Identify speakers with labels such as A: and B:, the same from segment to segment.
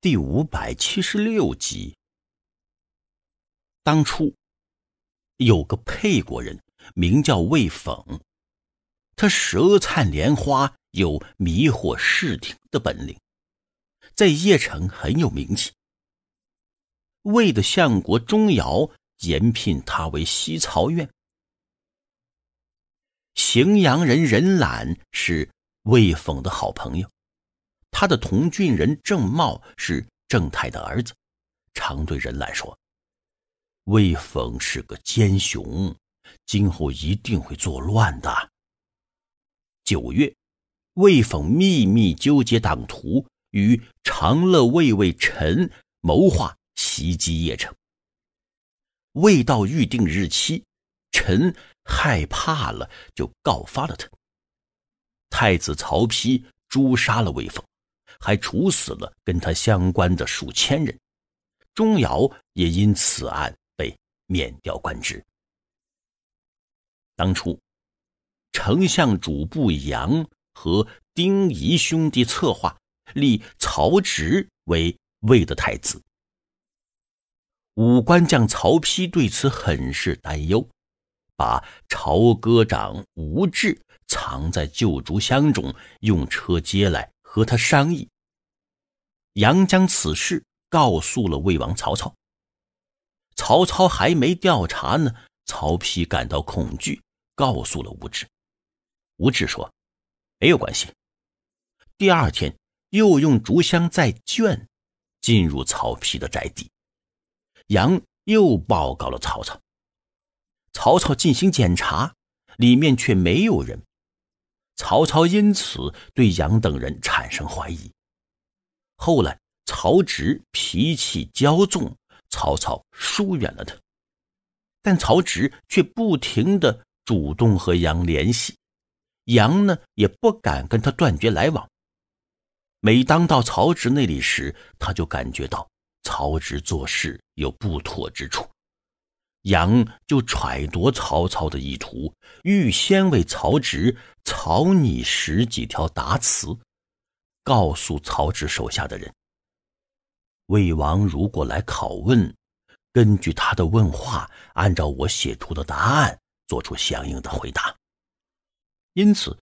A: 第五百七十六集。当初有个沛国人，名叫魏讽，他舌灿莲花，有迷惑视听的本领，在邺城很有名气。魏的相国钟繇延聘他为西曹院。荥阳人任览是魏讽的好朋友。他的同郡人郑茂是郑泰的儿子，常对人来说：“魏冯是个奸雄，今后一定会作乱的。”九月，魏冯秘密纠结党徒，与长乐卫尉陈谋划袭击邺城。未到预定日期，臣害怕了，就告发了他。太子曹丕诛杀了魏凤。还处死了跟他相关的数千人，钟繇也因此案被免掉官职。当初，丞相主簿杨和丁仪兄弟策划立曹植为魏的太子，武官将曹丕对此很是担忧，把朝歌长吴质藏在旧竹箱中，用车接来。和他商议，杨将此事告诉了魏王曹操。曹操还没调查呢，曹丕感到恐惧，告诉了吴质。吴质说：“没有关系。”第二天，又用竹箱再卷，进入曹丕的宅邸。杨又报告了曹操。曹操进行检查，里面却没有人。曹操因此对杨等人产生怀疑。后来，曹植脾气骄纵，曹操疏远了他，但曹植却不停的主动和杨联系，杨呢也不敢跟他断绝来往。每当到曹植那里时，他就感觉到曹植做事有不妥之处。杨就揣度曹操的意图，预先为曹植草拟十几条答词，告诉曹植手下的人：魏王如果来拷问，根据他的问话，按照我写出的答案做出相应的回答。因此，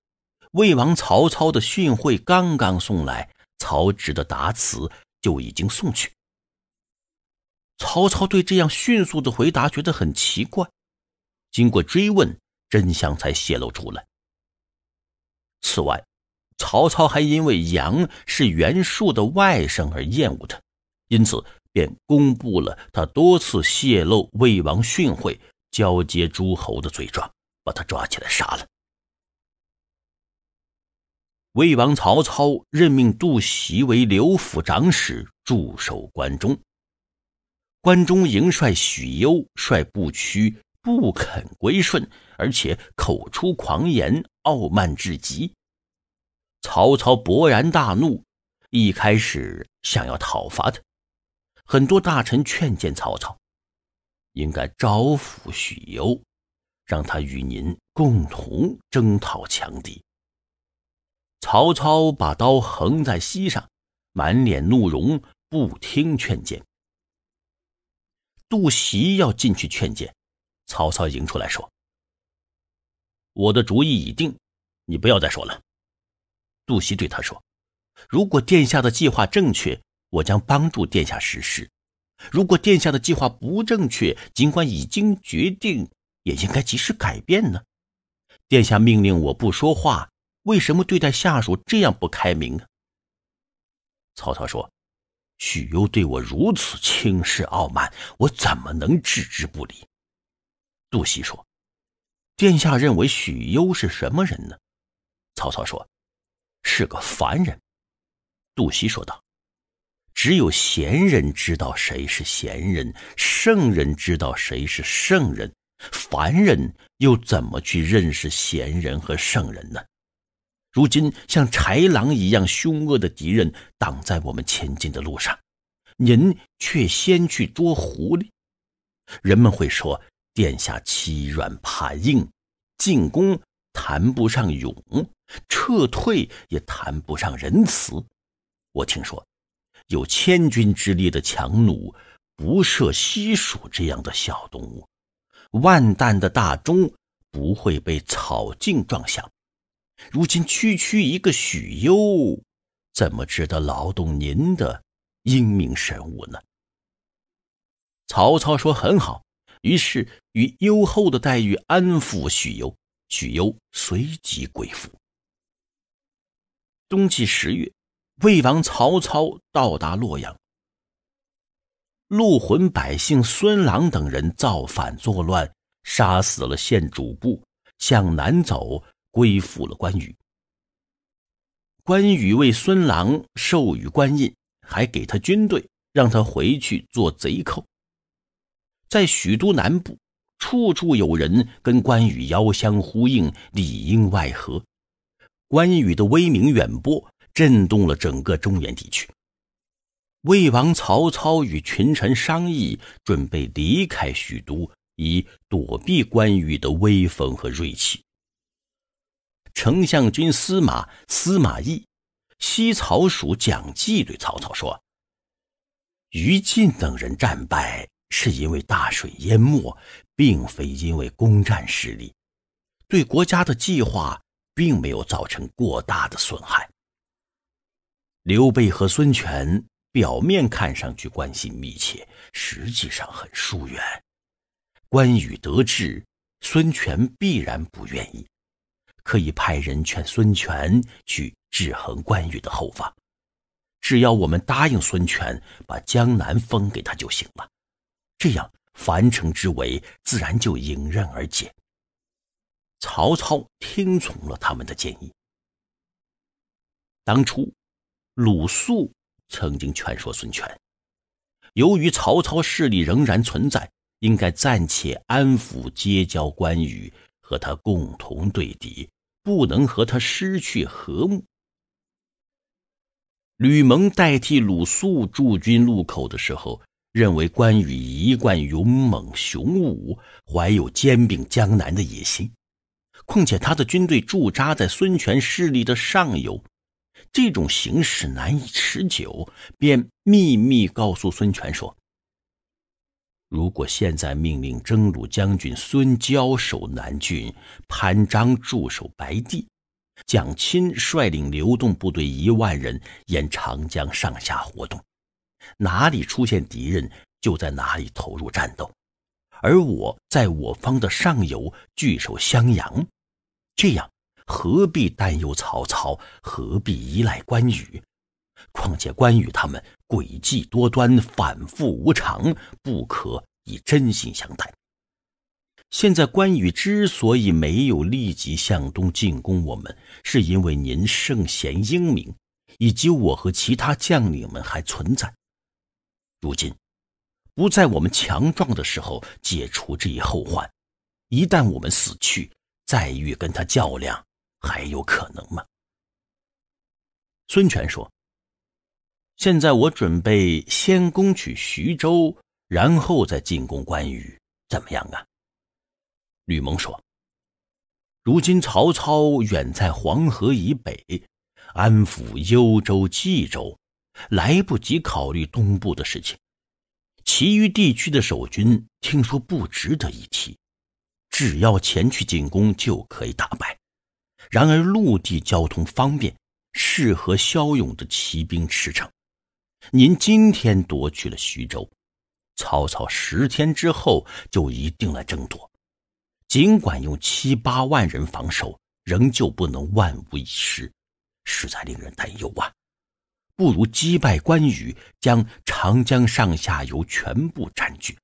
A: 魏王曹操的训诲刚刚送来，曹植的答词就已经送去。曹操对这样迅速的回答觉得很奇怪，经过追问，真相才泄露出来。此外，曹操还因为杨是袁术的外甥而厌恶他，因此便公布了他多次泄露魏王训诲、交接诸侯的罪状，把他抓起来杀了。魏王曹操任命杜袭为刘府长史，驻守关中。关中营帅许攸，率部曲不肯归顺，而且口出狂言，傲慢至极。曹操勃然大怒，一开始想要讨伐他。很多大臣劝谏曹操，应该招抚许攸，让他与您共同征讨强敌。曹操把刀横在膝上，满脸怒容，不听劝谏。杜袭要进去劝谏，曹操迎出来说：“我的主意已定，你不要再说了。”杜袭对他说：“如果殿下的计划正确，我将帮助殿下实施；如果殿下的计划不正确，尽管已经决定，也应该及时改变呢？殿下命令我不说话，为什么对待下属这样不开明？”曹操说。许攸对我如此轻视傲慢，我怎么能置之不理？杜袭说：“殿下认为许攸是什么人呢？”曹操说：“是个凡人。”杜袭说道：“只有贤人知道谁是贤人，圣人知道谁是圣人，凡人又怎么去认识贤人和圣人呢？”如今像豺狼一样凶恶的敌人挡在我们前进的路上，您却先去捉狐狸。人们会说，殿下欺软怕硬，进攻谈不上勇，撤退也谈不上仁慈。我听说，有千军之力的强弩不射西蜀这样的小动物，万担的大钟不会被草茎撞响。如今区区一个许攸，怎么值得劳动您的英明神武呢？曹操说：“很好。”于是与优厚的待遇安抚许攸，许攸随即归附。冬季十月，魏王曹操到达洛阳，陆浑百姓孙郎等人造反作乱，杀死了县主簿，向南走。归附了关羽。关羽为孙郎授予官印，还给他军队，让他回去做贼寇。在许都南部，处处有人跟关羽遥相呼应，里应外合。关羽的威名远播，震动了整个中原地区。魏王曹操与群臣商议，准备离开许都，以躲避关羽的威风和锐气。丞相军司马司马懿、西曹属蒋济对曹操说：“于禁等人战败，是因为大水淹没，并非因为攻占失利，对国家的计划并没有造成过大的损害。刘备和孙权表面看上去关系密切，实际上很疏远。关羽得志，孙权必然不愿意。”可以派人劝孙权去制衡关羽的后方，只要我们答应孙权把江南封给他就行了，这样樊城之围自然就迎刃而解。曹操听从了他们的建议。当初，鲁肃曾经劝说孙权，由于曹操势力仍然存在，应该暂且安抚结交关羽，和他共同对敌。不能和他失去和睦。吕蒙代替鲁肃驻军路口的时候，认为关羽一贯勇猛雄武，怀有兼并江南的野心，况且他的军队驻扎在孙权势力的上游，这种形势难以持久，便秘密告诉孙权说。如果现在命令征虏将军孙交守南郡，潘璋驻守白帝，蒋钦率领流动部队一万人沿长江上下活动，哪里出现敌人就在哪里投入战斗，而我在我方的上游据守襄阳，这样何必担忧曹操？何必依赖关羽？况且关羽他们诡计多端、反复无常，不可以真心相待。现在关羽之所以没有立即向东进攻我们，是因为您圣贤英明，以及我和其他将领们还存在。如今，不在我们强壮的时候解除这一后患，一旦我们死去，再欲跟他较量，还有可能吗？孙权说。现在我准备先攻取徐州，然后再进攻关羽，怎么样啊？吕蒙说：“如今曹操远在黄河以北，安抚幽州、冀州，来不及考虑东部的事情。其余地区的守军听说不值得一提，只要前去进攻就可以打败。然而陆地交通方便，适合骁勇的骑兵驰骋。”您今天夺去了徐州，曹操十天之后就一定来争夺。尽管用七八万人防守，仍旧不能万无一失，实在令人担忧啊！不如击败关羽，将长江上下游全部占据。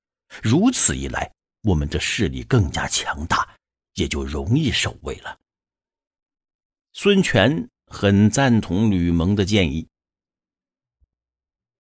A: 如此一来，我们的势力更加强大，也就容易守卫了。孙权很赞同吕蒙的建议。